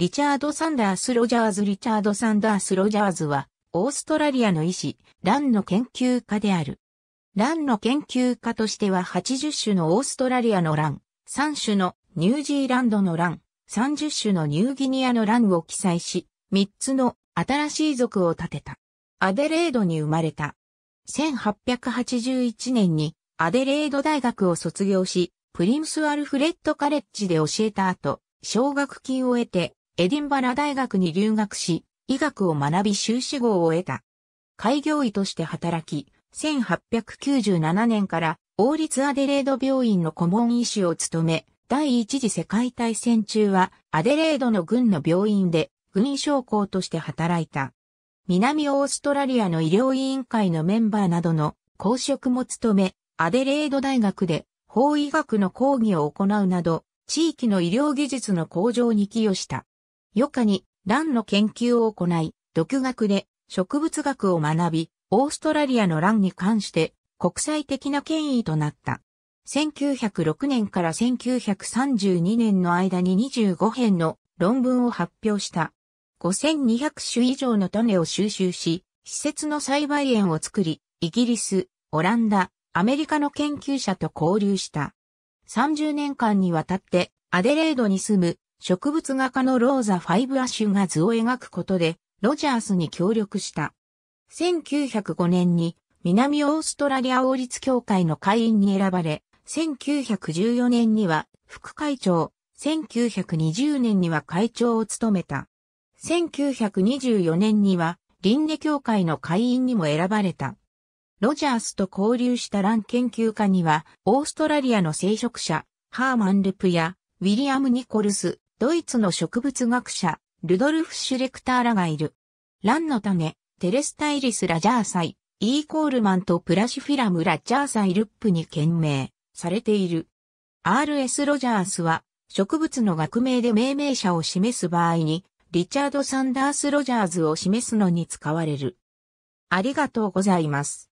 リチャード・サンダース・ロジャーズ・リチャード・サンダース・ロジャーズは、オーストラリアの医師、ランの研究家である。ランの研究家としては80種のオーストラリアのラン、3種のニュージーランドのラン、30種のニューギニアのランを記載し、3つの新しい族を建てた。アデレードに生まれた。1881年にアデレード大学を卒業し、プリムス・アルフレッド・カレッジで教えた後、奨学金を得て、エディンバラ大学に留学し、医学を学び修士号を得た。開業医として働き、1897年から王立アデレード病院の顧問医師を務め、第一次世界大戦中はアデレードの軍の病院で軍医将校として働いた。南オーストラリアの医療委員会のメンバーなどの公職も務め、アデレード大学で法医学の講義を行うなど、地域の医療技術の向上に寄与した。余暇に蘭の研究を行い、独学で植物学を学び、オーストラリアの蘭に関して国際的な権威となった。1906年から1932年の間に25編の論文を発表した。5200種以上の種を収集し、施設の栽培園を作り、イギリス、オランダ、アメリカの研究者と交流した。30年間にわたってアデレードに住む植物画家のローザ・ファイブアッシュが図を描くことで、ロジャースに協力した。1905年に南オーストラリア王立協会の会員に選ばれ、1914年には副会長、1920年には会長を務めた。1924年には輪廻協会の会員にも選ばれた。ロジャースと交流したラン研究家には、オーストラリアの聖職者、ハーマン・ルプや、ウィリアム・ニコルス、ドイツの植物学者、ルドルフ・シュレクターらがいる。ランの種、テレスタイリス・ラジャーサイ、イーコールマンとプラシフィラム・ラジャーサイ・ルップに懸命されている。R.S. ロジャースは、植物の学名で命名者を示す場合に、リチャード・サンダース・ロジャーズを示すのに使われる。ありがとうございます。